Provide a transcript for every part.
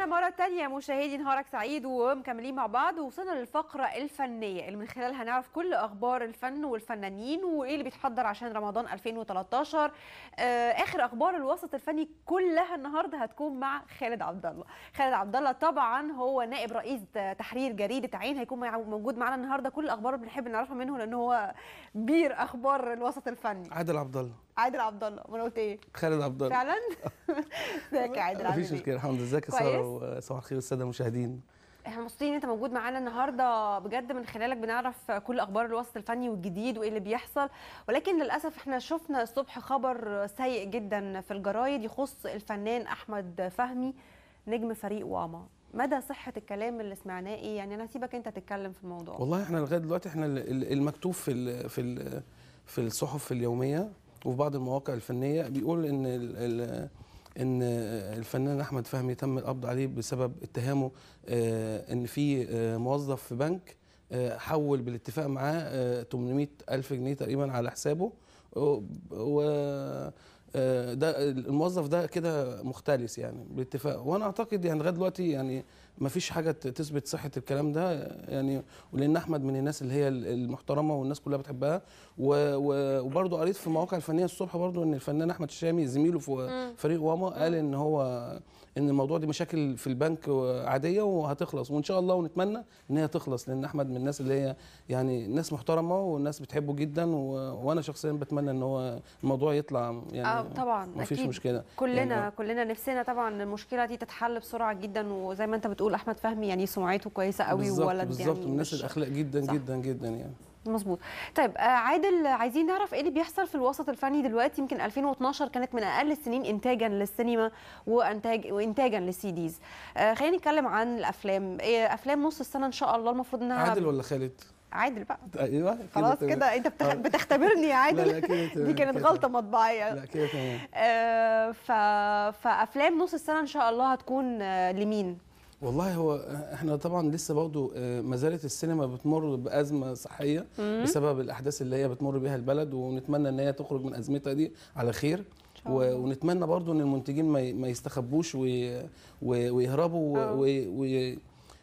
اهلا مرة تانية مشاهدي نهارك سعيد ومكملين مع بعض وصلنا للفقرة الفنية اللي من خلالها نعرف كل أخبار الفن والفنانين وإيه اللي بيتحضر عشان رمضان 2013 آه، آخر أخبار الوسط الفني كلها النهاردة هتكون مع خالد عبد الله خالد عبد الله طبعا هو نائب رئيس تحرير جريدة عين هيكون موجود معانا النهاردة كل الأخبار بنحب نعرفها منه لأن هو بير أخبار الوسط الفني عادل عبد الله عادل عبد الله ما انا قلت ايه خالد عبد الله فعلا ازيك يا عادل الله؟ مفيش مشكله الحمد لله ازيك يا ساره وصباح الخير الساده المشاهدين احنا مبسوطين ان انت موجود معانا النهارده بجد من خلالك بنعرف كل اخبار الوسط الفني والجديد وايه اللي بيحصل ولكن للاسف احنا شفنا الصبح خبر سيء جدا في الجرايد يخص الفنان احمد فهمي نجم فريق واما مدى صحه الكلام اللي سمعناه ايه يعني انا هسيبك انت تتكلم في الموضوع والله احنا لغايه دلوقتي احنا المكتوب في في في الصحف اليوميه وفي بعض المواقع الفنيه بيقول ان ان الفنان احمد فهمي تم القبض عليه بسبب اتهامه آه، ان في آه، موظف في بنك آه، حول بالاتفاق معاه 800 الف جنيه تقريبا على حسابه و آه، ده الموظف ده كده مختلس يعني بالاتفاق وانا اعتقد يعني لغايه دلوقتي يعني ما فيش حاجه تثبت صحه الكلام ده يعني ولان احمد من الناس اللي هي المحترمه والناس كلها بتحبها وبرده قريت في المواقع الفنيه الصبح برده ان الفنان احمد الشامي زميله في فريق واما قال ان هو ان الموضوع دي مشاكل في البنك عاديه وهتخلص وان شاء الله ونتمنى ان هي تخلص لان احمد من الناس اللي هي يعني ناس محترمه والناس بتحبه جدا و... وانا شخصيا بتمنى ان هو الموضوع يطلع يعني اه طبعا مفيش أكيد. مشكله كلنا يعني كلنا نفسنا طبعا المشكله دي تتحل بسرعه جدا وزي ما انت بتقول احمد فهمي يعني سمعته كويسه قوي وولد يعني بالظبط من الناس الاخلاق جدا صح. جدا جدا يعني مظبوط طيب آه، عادل عايزين نعرف ايه اللي بيحصل في الوسط الفني دلوقتي يمكن 2012 كانت من اقل السنين انتاجا للسينما وانتاج وانتاجا للسي ديز آه، خلينا نتكلم عن الافلام إيه افلام نص السنه ان شاء الله المفروض انها عادل ولا خالد عادل بقى ايوه خلاص كده انت آه. بتختبرني يا عادل لا لا دي كانت غلطه مطبعيه لا كده تمام آه ف... فافلام نص السنه ان شاء الله هتكون لمين والله هو احنا طبعا لسه برضه آه، ما زالت السينما بتمر بازمه صحيه بسبب الاحداث اللي هي بتمر بها البلد ونتمنى ان هي تخرج من ازمتها دي على خير ونتمنى برضه ان المنتجين ما يستخبوش ويهربوا آه.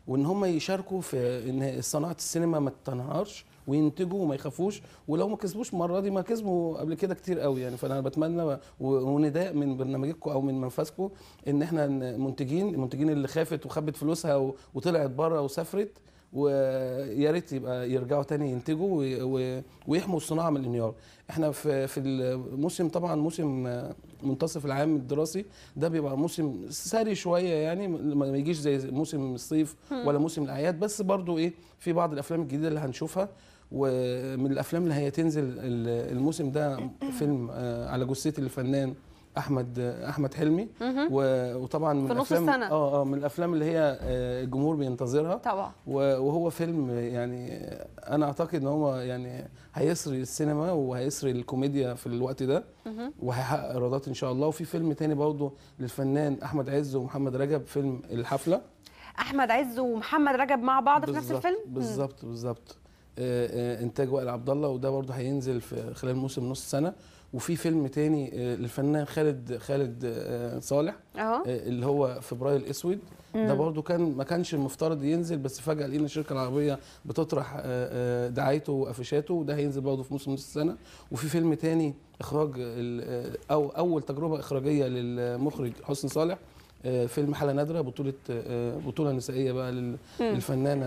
وان هم يشاركوا في ان صناعه السينما ما تنهارش وينتجوا وما يخافوش ولو ما كسبوش المره دي ما كسبوا قبل كده كتير قوي يعني فانا بتمنى ونداء من برنامجكم او من منفذكم ان احنا منتجين المنتجين اللي خافت وخبت فلوسها وطلعت بره وسافرت ويا ريت يبقى يرجعوا تاني ينتجوا ويحموا الصناعه من الانهيار احنا في في الموسم طبعا موسم منتصف العام الدراسي ده بيبقى موسم ساري شويه يعني ما يجيش زي موسم الصيف ولا موسم الاعياد بس برضو ايه في بعض الافلام الجديده اللي هنشوفها ومن الافلام اللي هيتنزل الموسم ده فيلم آه، على جثه الفنان احمد احمد حلمي وطبعا من السنة. اه اه من الافلام اللي هي آه، الجمهور بينتظرها طبعا وهو فيلم يعني آه، انا اعتقد ان هو يعني هيسري السينما وهيسري الكوميديا في الوقت ده وهيحقق ايرادات ان شاء الله وفي فيلم تاني برضه للفنان احمد عز ومحمد رجب فيلم الحفله احمد عز ومحمد رجب مع بعض في نفس الفيلم بالظبط بالظبط آه، آه، انتاج وائل عبد الله وده برضه هينزل في خلال موسم نص سنه وفي فيلم تاني آه، للفنان خالد خالد صالح أوه. اللي هو فبراير الاسود ده برضه كان ما كانش المفترض ينزل بس فجاه لقينا الشركه العربيه بتطرح دعايته وافيشاته وده هينزل برضه في موسم نص السنه وفي فيلم تاني اخراج او اول تجربه اخراجيه للمخرج حسن صالح آه، فيلم حاله نادره بطوله آه، بطوله نسائيه بقى للفنانه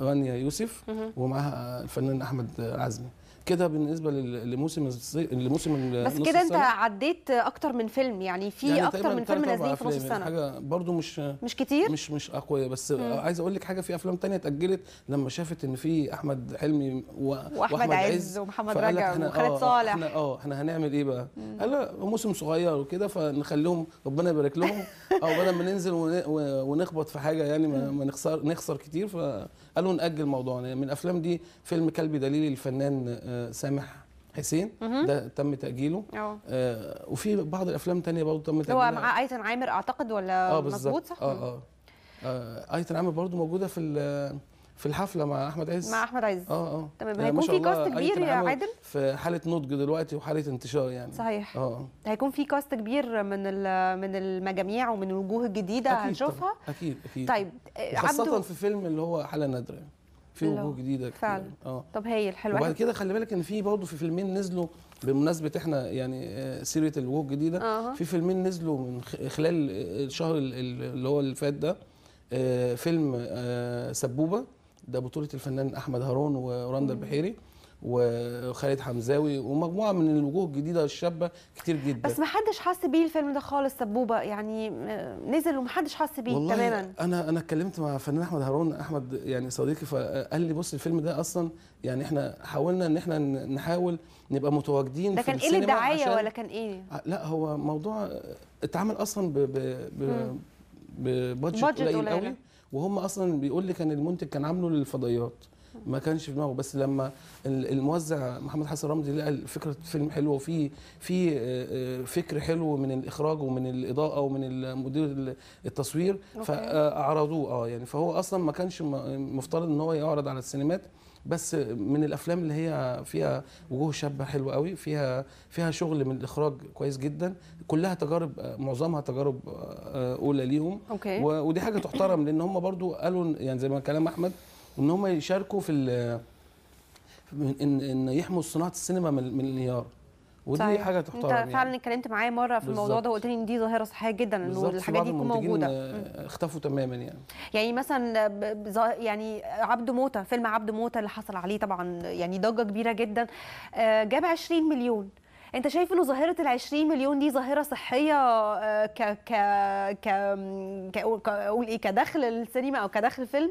رانيا آه، يوسف ومعاها الفنان احمد عزمي كده بالنسبه لموسم لموسم بس كده انت عديت اكتر من فيلم يعني في يعني اكتر من فيلم نازلين في نص يعني السنه حاجه برضو مش مش كتير مش مش اقوياء بس مم. عايز اقول لك حاجه في افلام تانية اتاجلت لما شافت ان في احمد حلمي و... واحمد, وأحمد عز ومحمد رجب وخالد آه، آه، صالح احنا اه احنا هنعمل ايه بقى؟ مم. قال موسم صغير وكده فنخليهم ربنا يبارك لهم او بدل ما ننزل ونخبط في حاجه يعني ما, نخسر نخسر كتير فقالوا ناجل موضوعنا يعني من الافلام دي فيلم كلبي دليل الفنان آه، آه، سامح حسين ده تم تاجيله آه وفي بعض الافلام تانية برضه تم تاجيلها هو مع ايتن عامر اعتقد ولا آه مظبوط صح اه اه, آه ايتن عامر برضه موجوده في في الحفله مع احمد عز مع احمد عز اه اه تمام آه، هيكون في كاست كبير يا عادل في حاله نضج دلوقتي وحاله انتشار يعني صحيح اه, آه. هيكون في كاست كبير من من المجاميع ومن الوجوه الجديده هنشوفها اكيد اكيد اكيد طيب خاصه في فيلم اللي هو حاله نادره في وجوه جديده كتير فعلا اه طب هايل الحلوه وبعد كده خلي بالك ان في برضه في فيلمين نزلوا بمناسبه احنا يعني آه، سيره الوجوه الجديده آه. في فيلمين نزلوا من خلال الشهر اللي هو اللي فات ده آه، فيلم آه، سبوبه ده بطوله الفنان احمد هارون ورندا البحيري وخالد حمزاوي ومجموعه من الوجوه الجديده الشابه كتير جدا بس ما حدش حس بيه الفيلم ده خالص سبوبه يعني آه، نزل وما حدش حس بيه والله تماما انا انا اتكلمت مع فنان احمد هارون احمد يعني صديقي فقال لي بص الفيلم ده اصلا يعني احنا حاولنا ان احنا نحاول نبقى متواجدين ده كان ايه الدعايه ولا كان ايه آه، لا هو موضوع اتعمل اصلا ب ب ببادجت قليل قوي وهم اصلا بيقول لي كان المنتج كان عامله للفضائيات ما كانش في دماغه بس لما الموزع محمد حسن رمزي لقى فكره فيلم حلوه وفي في آه، آه، فكر حلو من الاخراج ومن الاضاءه ومن مدير التصوير فاعرضوه اه يعني فهو اصلا ما كانش مفترض ان هو يعرض على السينمات بس من الافلام اللي هي فيها وجوه شابه حلوه قوي فيها فيها شغل من الاخراج كويس جدا كلها تجارب معظمها تجارب آه، اولى ليهم أوكي. ودي حاجه تحترم لان هم برضو قالوا يعني زي ما كلام احمد وان هم يشاركوا في ان ان يحموا صناعه السينما من الانهيار ودي صحيح. حاجه تحترم انت يعني. فعلا يعني. اتكلمت معايا مره في الموضوع ده وقلت لي ان دي ظاهره صحيه جدا انه الحاجات دي تكون موجوده آه، اختفوا تماما يعني يعني مثلا يعني عبد موته فيلم عبد موته اللي حصل عليه طبعا يعني ضجه كبيره جدا آه، جاب 20 مليون انت شايف انه ظاهره ال 20 مليون دي ظاهره صحيه آه، ك ك ك اقول ايه كدخل السينما او كدخل فيلم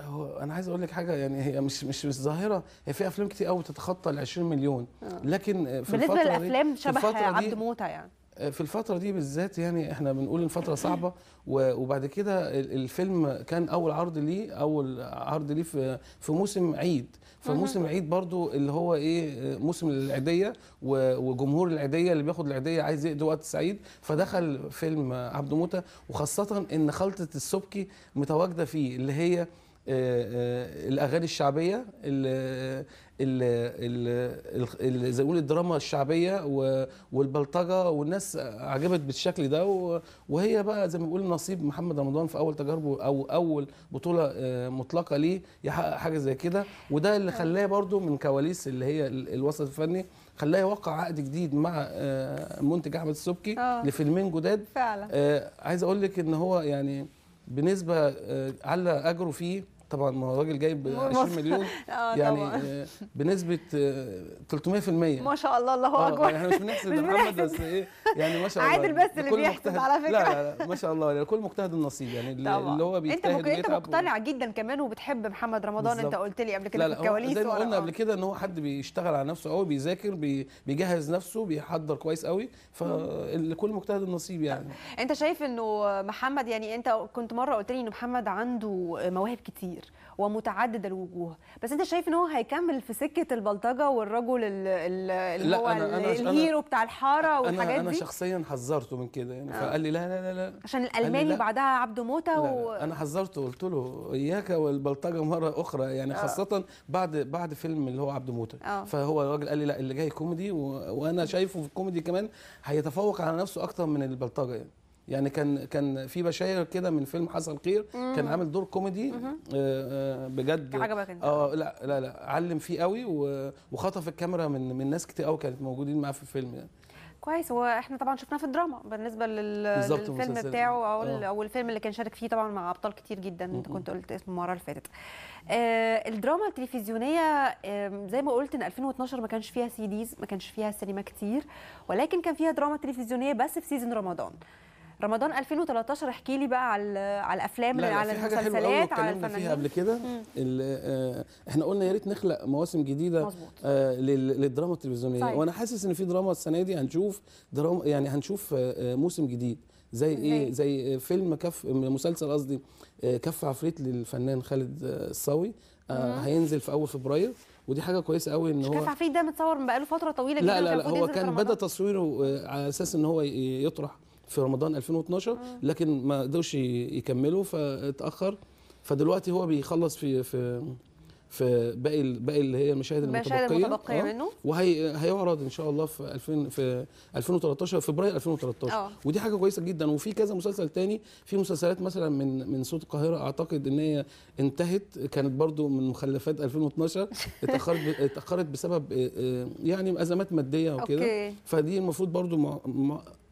هو انا عايز اقول لك حاجه يعني هي مش مش مش ظاهره هي في افلام كتير قوي تتخطى ال 20 مليون آه. لكن في بالنسبه للافلام شبه عبد موته يعني آه، في الفترة دي بالذات يعني احنا بنقول ان فترة صعبة وبعد كده الفيلم كان اول عرض ليه اول عرض ليه في في موسم عيد فموسم العيد برضو اللي هو ايه آه، موسم العيدية وجمهور العيدية اللي بياخد العيدية عايز يقضي وقت سعيد فدخل فيلم عبد موتة وخاصة ان خلطة السبكي متواجدة فيه اللي هي آه، آه، الاغاني الشعبيه ال ال زي نقول الدراما الشعبيه والبلطجه والناس عجبت بالشكل ده وهي بقى زي ما بيقول نصيب محمد رمضان في اول تجاربه او اول بطوله آه، مطلقه ليه يحقق حاجه زي كده وده اللي نعم. خلاه برده من كواليس اللي هي الوسط الفني خلاه يوقع عقد جديد مع المنتج احمد السبكي لفيلمين جداد فعلا عايز اقول لك ان هو يعني بنسبه على اجره فيه طبعا ما هو الراجل جايب 20 مليون آه، يعني آه، بنسبه 300% آه، ما شاء الله الله اكبر يعني احنا مش بنحسد محمد بس ايه يعني ما شاء الله عادل بس اللي بيحسد على فكره لا, لا ما شاء الله كل مجتهد النصيب يعني طبعا. اللي هو بيجتهد انت انت مقتنع و... جدا كمان وبتحب محمد رمضان بالزبط. انت قلت لي قبل كده في الكواليس زي ما قلنا قبل كده ان هو حد بيشتغل على نفسه قوي بيذاكر بيجهز نفسه بيحضر كويس قوي فكل مجتهد النصيب يعني انت شايف انه محمد يعني انت كنت مره قلت لي ان محمد عنده مواهب كتير كتير ومتعدد الوجوه بس انت شايف ان هو هيكمل في سكه البلطجه والرجل اللي هو أنا أنا الهيرو بتاع الحاره والحاجات أنا دي انا شخصيا حذرته من كده يعني آه. فقال لي لا لا لا لا عشان الالماني لا بعدها عبده موته و... انا حذرته قلت له اياك والبلطجه مره اخرى يعني آه. خاصه بعد بعد فيلم اللي هو عبده موته آه. فهو الراجل قال لي لا اللي جاي كوميدي و... وانا شايفه في الكوميدي كمان هيتفوق على نفسه اكتر من البلطجه يعني يعني كان كان في بشاير كده من فيلم حصل خير كان عامل دور كوميدي آه، آه، بجد عجبك انت اه لا لا لا علم فيه قوي وخطف الكاميرا من من ناس كتير قوي كانت موجودين معاه في الفيلم يعني كويس هو احنا طبعا شفناه في الدراما بالنسبه لل... للفيلم بتاعه او أوه. او الفيلم اللي كان شارك فيه طبعا مع ابطال كتير جدا انت كنت قلت اسمه المره اللي فاتت آه الدراما التلفزيونيه آه زي ما قلت ان 2012 ما كانش فيها سي ديز ما كانش فيها سينما كتير ولكن كان فيها دراما تلفزيونيه بس في سيزون رمضان رمضان 2013 احكي لي بقى على على الافلام لا لا على المسلسلات على الفنانين فيها قبل كده آه احنا قلنا يا ريت نخلق مواسم جديده آه للدراما التلفزيونيه صحيح. وانا حاسس ان في دراما السنه دي هنشوف دراما يعني هنشوف آه, آه، موسم جديد زي ايه زي فيلم كف مسلسل قصدي آه، كف عفريت للفنان خالد آه، الصاوي هينزل في اول فبراير ودي حاجه كويسه قوي ان هو كف عفريت ده متصور من بقاله فتره طويله جدا لا لا, لا هو كان بدا تصويره على اساس ان هو يطرح في رمضان 2012 آه. لكن ما قدروش يكملوا فاتاخر فدلوقتي هو بيخلص في في في باقي باقي اللي هي المشاهد المتبقيه المتبقيه آه منه وهي هيعرض ان شاء الله في 2000 في 2013 فبراير 2013 أوه. ودي حاجه كويسه جدا وفي كذا مسلسل تاني في مسلسلات مثلا من من صوت القاهره اعتقد ان هي انتهت كانت برضو من مخلفات 2012 اتاخرت اتاخرت بسبب آه، آه، يعني ازمات ماديه وكده فدي المفروض برضو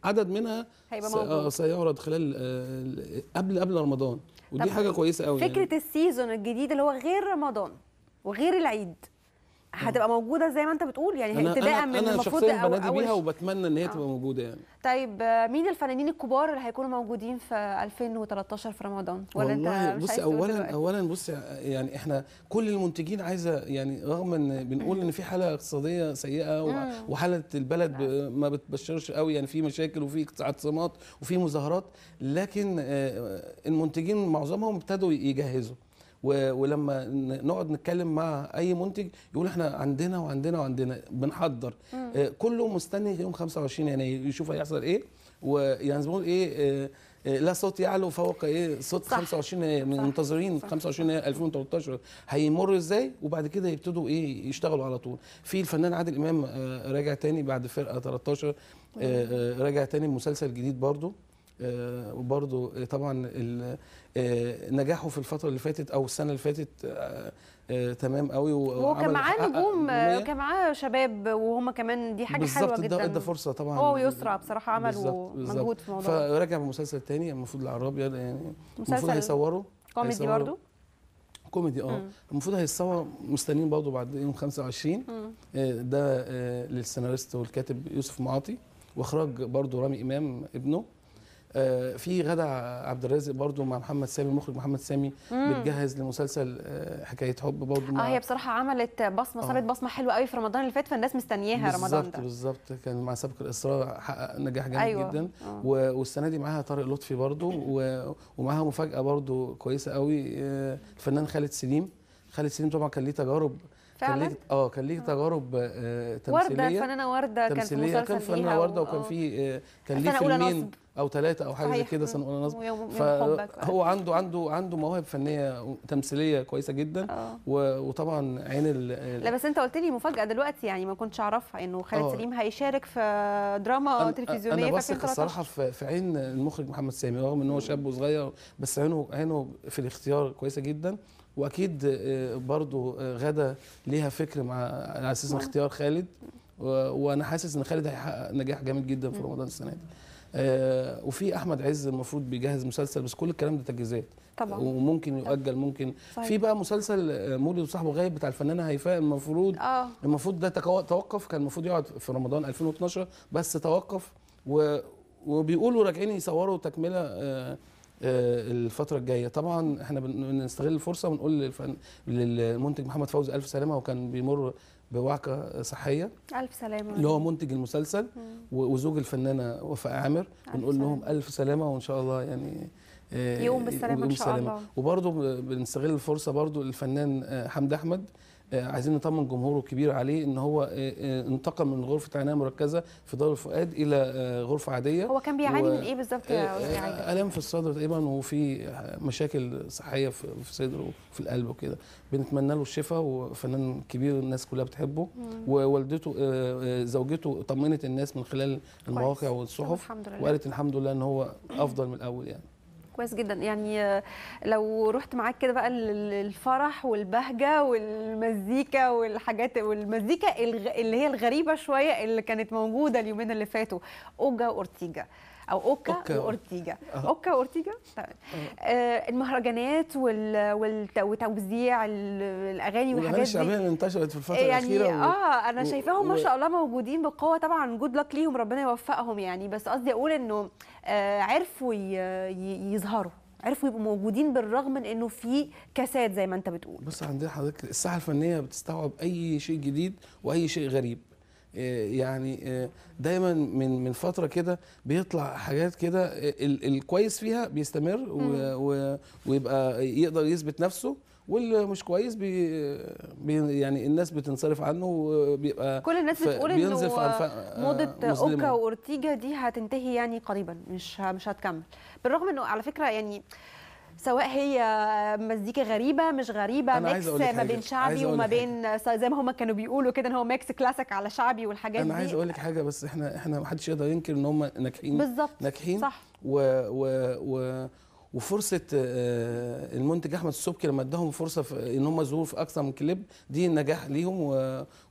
عدد منها آه، سيعرض خلال آه، قبل قبل رمضان ودي حاجه كويسه قوي فكره يعني. السيزون الجديد اللي هو غير رمضان وغير العيد هتبقى موجوده زي ما انت بتقول يعني ابتداء من انا شخصيا بنادي بيها وبتمنى ان هي آه. تبقى موجوده يعني طيب مين الفنانين الكبار اللي هيكونوا موجودين في 2013 في رمضان ولا انت مش بصي اولا اولا بصي يعني احنا كل المنتجين عايزه يعني رغم ان بنقول ان في حاله اقتصاديه سيئه وحاله البلد ما بتبشرش قوي يعني في مشاكل وفي اعتصامات وفي مظاهرات لكن آه، المنتجين معظمهم ابتدوا يجهزوا ولما نقعد نتكلم مع اي منتج يقول احنا عندنا وعندنا وعندنا بنحضر آه، كله مستني يوم 25 يناير يعني يشوف هيحصل ايه بنقول ايه آه، آه، لا صوت يعلو فوق ايه صوت صح 25 من منتظرين 25 2013 هيمر ازاي وبعد كده يبتدوا ايه يشتغلوا على طول في الفنان عادل امام راجع تاني بعد فرقه 13 راجع تاني بمسلسل جديد برضه آه، وبرضو طبعا آه، نجاحه في الفتره اللي فاتت او السنه اللي فاتت آه، تمام قوي هو كان معاه نجوم كان معاه شباب وهم كمان دي حاجه حلوه جدا بالظبط ده فرصه طبعا هو ويسرى بصراحه عملوا مجهود في الموضوع فرجع بمسلسل تاني المفروض العرابي يعني،, يعني المفروض هيصوره كوميدي برضه كوميدي اه المفروض هيتصور مستنيين برضه بعد يوم 25 ده للسيناريست والكاتب يوسف معاطي واخراج برضه رامي امام ابنه آه، في غدا عبد الرازق برضو مع محمد سامي المخرج محمد سامي بتجهز لمسلسل آه، حكايه حب برضو اه هي بصراحه عملت بصمه آه. سابت بصمه حلوه قوي في رمضان اللي فات فالناس مستنياها رمضان ده بالظبط بالظبط كان مع سابق الاسراء حقق نجاح جامد أيوة. جدا آه. والسنه دي معاها طارق لطفي برضو ومعاها مفاجاه برضو كويسه قوي آه، الفنان خالد سليم خالد سليم طبعا كان ليه تجارب فعلا اه كان ليك آه. تجارب آه، تمثيليه ورده فنانه ورده كان في مسلسل آه. كان فنانه ورده وكان في كان ليه فيلمين او ثلاثه او حاجه زي كده سنه اولى نصب فهو عنده عنده عنده مواهب فنيه تمثيليه كويسه جدا أوه. وطبعا عين ال لا بس انت قلت لي مفاجاه دلوقتي يعني ما كنتش اعرفها انه خالد سليم هيشارك في دراما أنا تلفزيونيه انا بثق الصراحه في عين المخرج محمد سامي رغم ان هو شاب وصغير بس عينه عينه في الاختيار كويسه جدا واكيد آه، برضو آه، غدا ليها فكر مع على اساس نعم. اختيار خالد وانا حاسس ان خالد هيحقق نجاح جامد جدا في رمضان السنه دي آه، وفي احمد عز المفروض بيجهز مسلسل بس كل الكلام ده تجهيزات طبعا وممكن يؤجل ممكن طيب. في بقى مسلسل مولد وصاحبه غايب بتاع الفنانه هيفاء المفروض آه. المفروض ده توقف كان المفروض يقعد في رمضان 2012 بس توقف و وبيقولوا راجعين يصوروا تكمله آه آه، الفتره الجايه طبعا احنا بنستغل الفرصه ونقول للفن للمنتج محمد فوزي الف سلامه وكان بيمر بوعكه صحيه الف سلامه اللي هو منتج المسلسل وزوج الفنانه وفاء عامر بنقول لهم الف سلامه وان شاء الله يعني آه، يقوم بالسلامه ان شاء الله وبرضه بنستغل الفرصه برضه الفنان آه، حمد احمد آه، عايزين نطمن جمهوره الكبير عليه ان هو آه، آه، انتقل من غرفه عنايه مركزه في دار الفؤاد الى غرفه عاديه هو كان بيعاني و... من ايه بالظبط يا الام في الصدر تقريبا وفي مشاكل صحيه في صدره وفي القلب وكده بنتمنى له الشفاء وفنان كبير الناس كلها بتحبه ووالدته زوجته طمنت الناس من خلال المواقع والصحف وقالت الحمد لله ان هو افضل من الاول يعني كويس جدا يعني آه، لو رحت معاك كده بقى الفرح والبهجه والمزيكا والحاجات والمزيكا اللي هي الغريبه شويه اللي كانت موجوده اليومين اللي فاتوا اوجا اورتيجا او اوكا, وارتيجا واورتيجا اوكا واورتيجا أه. تمام طيب. أه. أه. المهرجانات وال... والت... وتوزيع الاغاني والحاجات دي الشعبيه اللي انتشرت في الفتره آه، يعني الاخيره و... اه انا شايفاهم و... ما شاء الله موجودين بقوه طبعا جود لك ليهم ربنا يوفقهم يعني بس قصدي اقول انه آه عرفوا ي... ي... يظهروا عرفوا يبقوا موجودين بالرغم من انه في كساد زي ما انت بتقول بص عندنا حضرتك الساحه الفنيه بتستوعب اي شيء جديد واي شيء غريب آه، يعني آه، دايما من من فتره كده بيطلع حاجات كده آه، الكويس فيها بيستمر ويبقى يقدر يثبت نفسه واللي مش كويس بي, بي يعني الناس بتنصرف عنه وبيبقى كل الناس بتقول انه موضه اوكا واورتيجا دي هتنتهي يعني قريبا مش مش هتكمل بالرغم انه على فكره يعني سواء هي مزيكا غريبه مش غريبه ميكس ما بين شعبي وما بين زي ما هم كانوا بيقولوا كده ان هو ميكس كلاسيك على شعبي والحاجات دي انا عايز اقول لك حاجه بس احنا احنا ما حدش يقدر ينكر ان هم ناجحين بالظبط ناجحين صح و و و وفرصه آه، المنتج احمد السبكي لما اداهم فرصه ان هم يظهروا في اكثر من كليب دي نجاح ليهم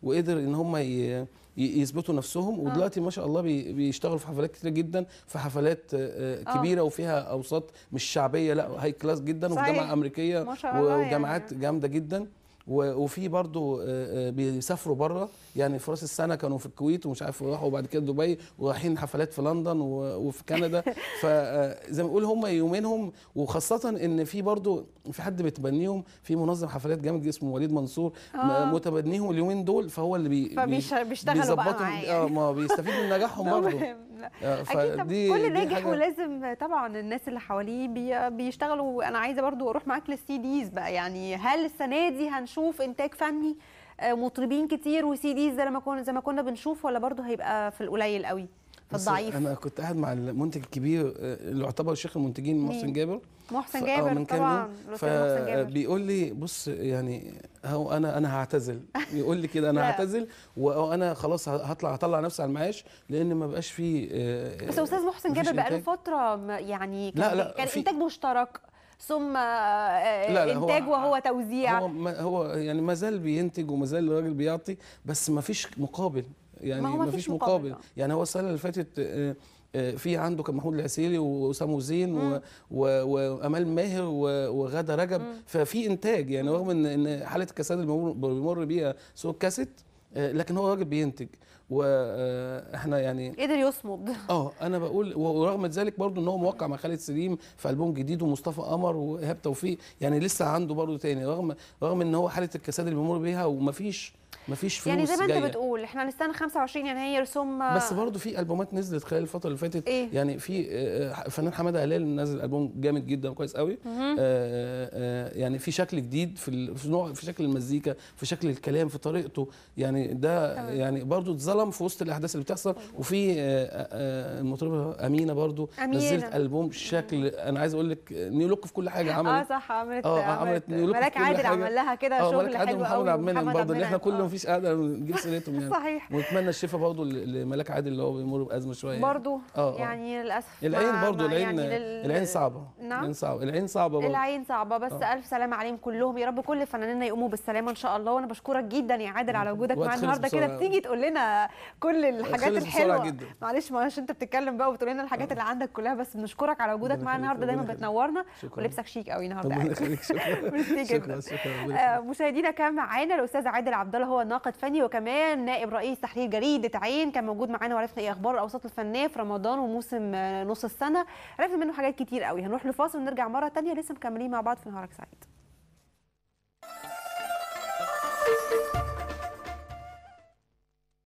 وقدر ان هم ي... يثبتوا نفسهم آه. ودلوقتي ما شاء الله بيشتغلوا في حفلات كتير جدا في حفلات آه، آه، كبيره وفيها اوساط مش شعبيه لا هاي كلاس جدا وفي جامعه امريكيه وجامعات يعني. جامده جدا وفي برضه آه، آه، بيسافروا بره يعني في راس السنه كانوا في الكويت ومش عارف راحوا بعد كده دبي ورايحين حفلات في لندن وفي كندا فزي آه، ما بقول هم يومينهم وخاصه ان في برضه في حد بتبنيهم في منظم حفلات جامد اسمه وليد منصور آه. متبنيهم اليومين دول فهو اللي بي بيشتغلوا بقى معاه يعني. اه ما بيستفيد من نجاحهم برضه آه، اكيد طب كل ناجح ولازم طبعا الناس اللي حواليه بي بيشتغلوا انا عايزه برضو اروح معاك للسي ديز بقى يعني هل السنه دي هنشوف انتاج فني آه، مطربين كتير وسي ديز زي ما كنا زي ما كنا بنشوف ولا برضو هيبقى في القليل قوي الضعيف انا كنت قاعد مع المنتج الكبير اللي يعتبر شيخ المنتجين محسن جابر محسن جابر من طبعا فبيقول لي بص يعني هو انا انا هعتزل يقول لي كده انا هعتزل وانا خلاص هطلع هطلع نفسي على المعاش لان ما بقاش فيه آه، بس استاذ محسن جابر بقاله فتره يعني كان, لا لا كان انتاج مشترك ثم آه، لا لا انتاج هو وهو توزيع هو هو يعني ما زال بينتج وما زال الراجل بيعطي بس ما فيش مقابل يعني ما, ما فيش مقابل, مقابل. يعني هو السنه اللي فاتت آه، آه، في عنده كان محمود العسيري واسامه زين وامال ماهر وغاده رجب ففي انتاج يعني رغم ان ان حاله الكساد اللي بيمر بيها سوء كاسيت آه، لكن هو راجل بينتج واحنا يعني قدر يصمد اه انا بقول ورغم ذلك برضو ان هو موقع مع خالد سليم في البوم جديد ومصطفى قمر وايهاب توفيق يعني لسه عنده برضو تاني رغم رغم ان هو حاله الكساد اللي بيمر بيها ومفيش مفيش يعني فلوس يعني زي ما انت بتقول احنا هنستنى 25 يناير ثم بس برضه في البومات نزلت خلال الفتره اللي فاتت إيه؟ يعني في آه، آه، فنان حماده هلال نزل البوم جامد جدا وكويس قوي آآ آآ آه، يعني في شكل جديد في نوع في شكل المزيكا في شكل الكلام في طريقته يعني ده طبعا. يعني برضه اتظلم في وسط الاحداث اللي بتحصل طيب. وفي المطربه امينه برضه نزلت البوم شكل انا عايز اقول لك نيو لوك في كل حاجه عملت اه صح عملت اه عملت, عملت نيو لوك ملاك عادل عمل لها كده شغل حلو قوي محمد عبد المنعم برضه اللي احنا كل فيش قاعده نجيب سيرتهم يعني صحيح ونتمنى الشفاء برضه لملاك عادل اللي هو بيمر بازمه شويه يعني. برضه يعني, يعني للاسف العين برضه العين يعني لل... العين صعبه نعم العين صعبه العين صعبه برضه العين صعبه بس أوه. الف سلامه عليهم كلهم يا رب كل فنانينا يقوموا بالسلامه ان شاء الله وانا بشكرك جدا يا عادل على وجودك معانا النهارده كده بتيجي تقول لنا كل الحاجات الحلوه معلش معلش انت بتتكلم بقى وبتقول لنا الحاجات آه. اللي عندك كلها بس بنشكرك على وجودك معانا النهارده دايما بتنورنا ولبسك شيك قوي النهارده شكرا شكرا مشاهدينا كان معانا الاستاذ عادل عبد الله هو ناقد فني وكمان نائب رئيس تحرير جريده عين كان موجود معانا وعرفنا ايه اخبار الاوساط الفنيه في رمضان وموسم آه، نص السنه عرفنا منه حاجات كتير قوي هنروح لفاصل ونرجع مره تانية لسه مكملين مع بعض في نهارك سعيد